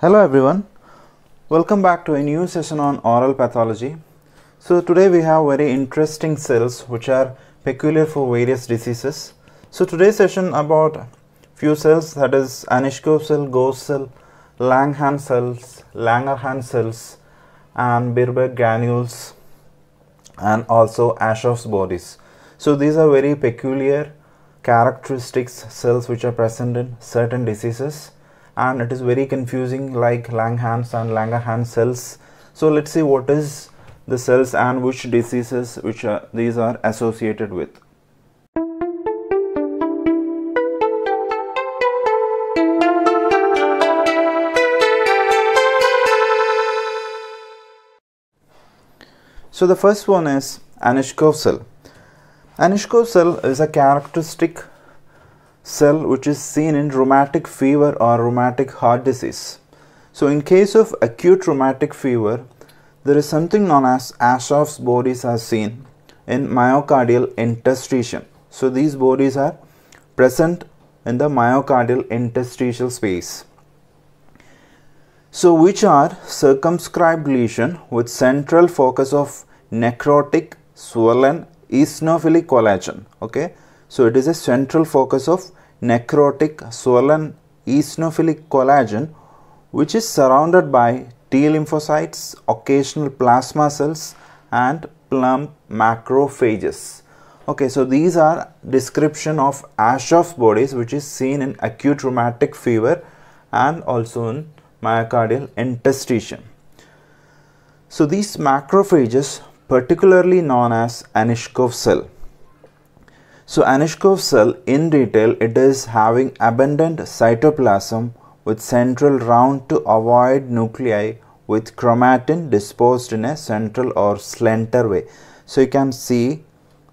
Hello everyone, welcome back to a new session on oral pathology. So today we have very interesting cells which are peculiar for various diseases. So today's session about few cells that is Anishkov cell, ghost cell, Langhans cells, Langerhans cells and Birbeck granules and also Ashoff's bodies. So these are very peculiar characteristics cells which are present in certain diseases and it is very confusing like Langhans and Langerhans cells. So let's see what is the cells and which diseases which are, these are associated with. So the first one is Anishkov cell. Anishkov cell is a characteristic cell which is seen in rheumatic fever or rheumatic heart disease. So in case of acute rheumatic fever, there is something known as Ashoff's bodies are seen in myocardial interstitium. So these bodies are present in the myocardial interstitial space. So which are circumscribed lesion with central focus of necrotic swollen eosinophilic collagen. Okay, so it is a central focus of necrotic swollen eosinophilic collagen which is surrounded by T lymphocytes, occasional plasma cells and plump macrophages. Okay, so these are description of Ashoff's bodies which is seen in acute rheumatic fever and also in myocardial interstitium. So these macrophages particularly known as Anishkov cell so Anishkov cell in detail it is having abundant cytoplasm with central round to avoid nuclei with chromatin disposed in a central or slenter way. So you can see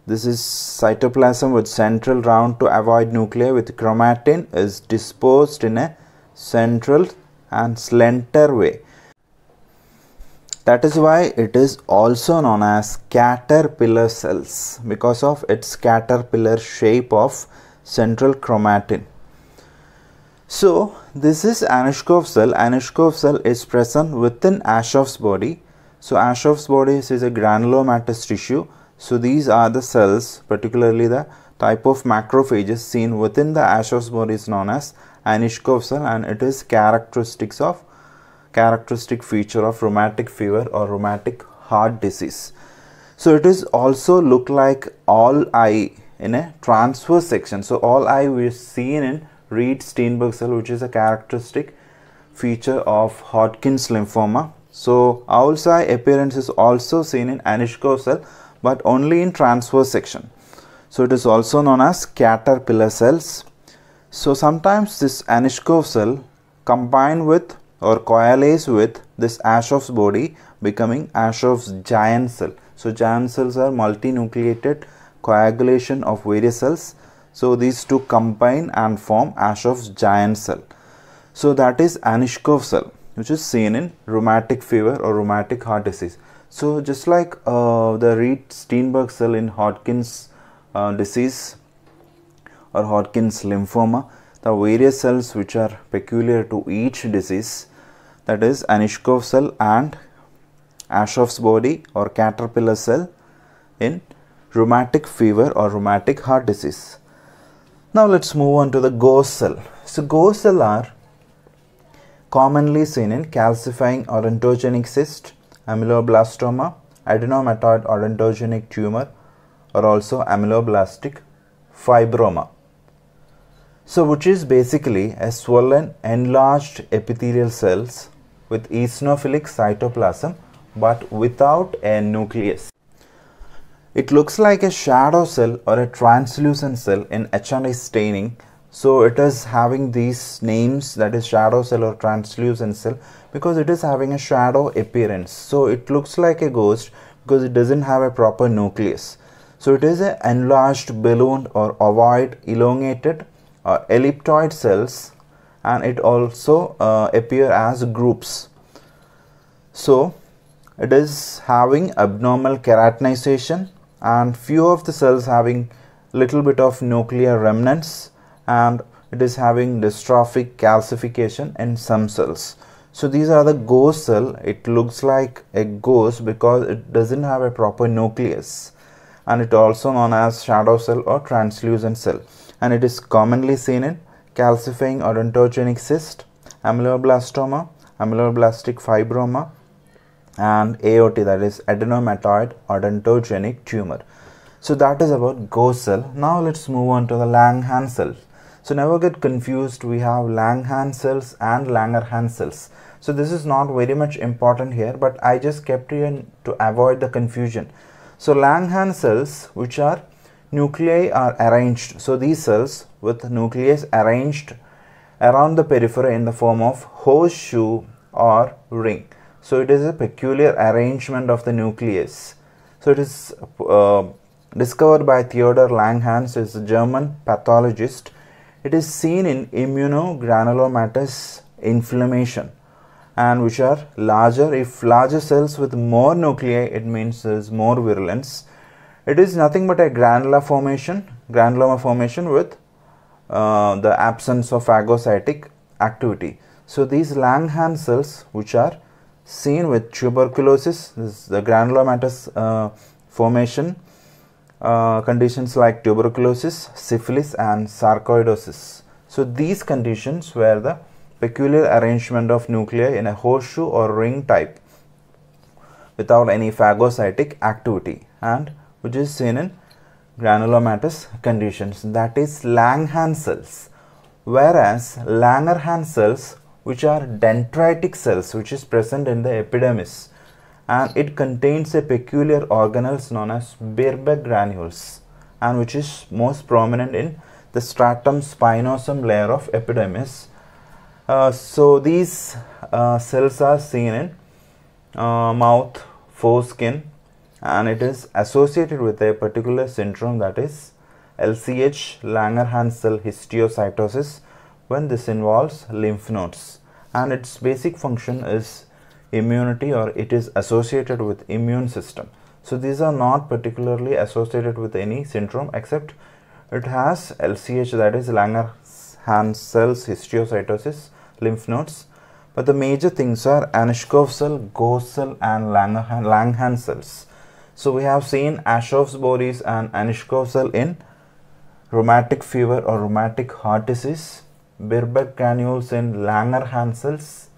this is cytoplasm with central round to avoid nuclei with chromatin is disposed in a central and slenter way that is why it is also known as caterpillar cells because of its caterpillar shape of central chromatin so this is Anishkov cell. Anishkov cell is present within Ashoff's body. So Ashoff's body is a granulomatous tissue. So these are the cells, particularly the type of macrophages seen within the Ashoff's body is known as Anishkov cell and it is characteristics of characteristic feature of rheumatic fever or rheumatic heart disease. So it is also look like all eye in a transverse section. So all eye we've seen in Reed Steinberg cell, which is a characteristic feature of Hodgkin's lymphoma. So owl's eye appearance is also seen in Anishko cell, but only in transverse section. So it is also known as caterpillar cells. So sometimes this Anishko cell combined with or coalesce with this Ashoff's body becoming Ashoff's giant cell. So giant cells are multinucleated coagulation of various cells. So these two combine and form Ashoff's giant cell. So that is Anishkov cell which is seen in rheumatic fever or rheumatic heart disease. So just like uh, the Reed-Steinberg cell in Hodgkin's uh, disease or Hodgkin's lymphoma, the various cells which are peculiar to each disease that is Anishkov cell and Ashoff's body or caterpillar cell in rheumatic fever or rheumatic heart disease. Now let's move on to the Gose cell. So Gose cell are commonly seen in calcifying or ontogenic cyst, amyloblastoma, adenomatoid or ontogenic tumor or also amyloblastic fibroma. So which is basically a swollen enlarged epithelial cells with eosinophilic cytoplasm but without a nucleus. It looks like a shadow cell or a translucent cell in HNI staining. So it is having these names that is shadow cell or translucent cell because it is having a shadow appearance. So it looks like a ghost because it doesn't have a proper nucleus. So it is an enlarged, balloon or ovoid, elongated or uh, elliptoid cells and it also uh, appear as groups so it is having abnormal keratinization and few of the cells having little bit of nuclear remnants and it is having dystrophic calcification in some cells so these are the ghost cell it looks like a ghost because it doesn't have a proper nucleus and it also known as shadow cell or translucent cell and it is commonly seen in calcifying odontogenic cyst, amyloblastoma, amyloblastic fibroma, and AOT that is adenomatoid odontogenic tumor. So that is about Gauss cell. Now let's move on to the Langhans cells. So never get confused we have Langhans cells and Langerhans cells. So this is not very much important here but I just kept it in to avoid the confusion. So Langhans cells which are nuclei are arranged. So these cells with nucleus arranged around the periphery in the form of horseshoe or ring. So it is a peculiar arrangement of the nucleus. So it is uh, discovered by Theodor Langhans, is a German pathologist. It is seen in immunogranulomatous inflammation and which are larger. If larger cells with more nuclei, it means there is more virulence it is nothing but a granular formation, granuloma formation with uh, the absence of phagocytic activity. So these Langhans cells which are seen with tuberculosis, the granulomatous uh, formation uh, conditions like tuberculosis, syphilis and sarcoidosis. So these conditions where the peculiar arrangement of nuclei in a horseshoe or ring type without any phagocytic activity and which is seen in granulomatous conditions that is Langhans cells whereas Langerhans cells which are dendritic cells which is present in the epidermis and it contains a peculiar organelles known as Birbeck granules and which is most prominent in the stratum spinosum layer of epidermis uh, so these uh, cells are seen in uh, mouth foreskin and it is associated with a particular syndrome that is LCH Langerhans cell histiocytosis when this involves lymph nodes and its basic function is immunity or it is associated with immune system so these are not particularly associated with any syndrome except it has LCH that is Langerhans cells histiocytosis lymph nodes but the major things are Anishkov cell, Gose cell and Langerhans cells so we have seen Ashoff's Boris and Anish in rheumatic fever or rheumatic heart disease, Birbeck granules in Langerhans cells,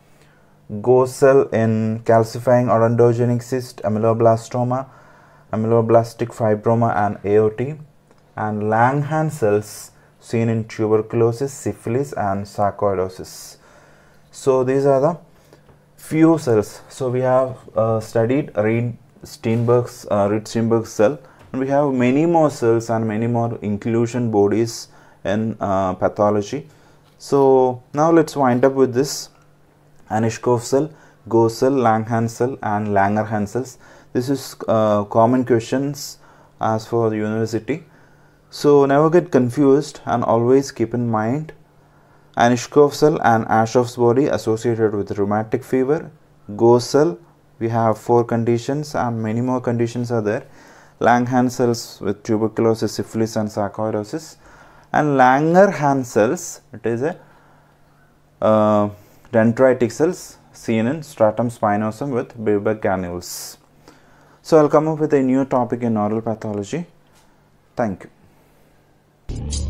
Gosel in calcifying or endogenic cyst, amyloblastoma, amyloblastic fibroma and AOT, and Langhans cells seen in tuberculosis, syphilis and sarcoidosis. So these are the few cells. So we have uh, studied read Steinberg's uh, Ritz-Steinberg cell and we have many more cells and many more inclusion bodies in uh, pathology. So now let's wind up with this Anishkov cell, Go cell, Langhans cell and Langerhans cells. This is uh, common questions as for the university. So never get confused and always keep in mind Anishkov cell and Ashoff's body associated with rheumatic fever, Go cell we have four conditions and many more conditions are there Langhans cells with tuberculosis, syphilis and sarcoidosis and Langerhans cells it is a uh, dendritic cells seen in stratum spinosum with Bilberg granules. So, I will come up with a new topic in oral pathology. Thank you.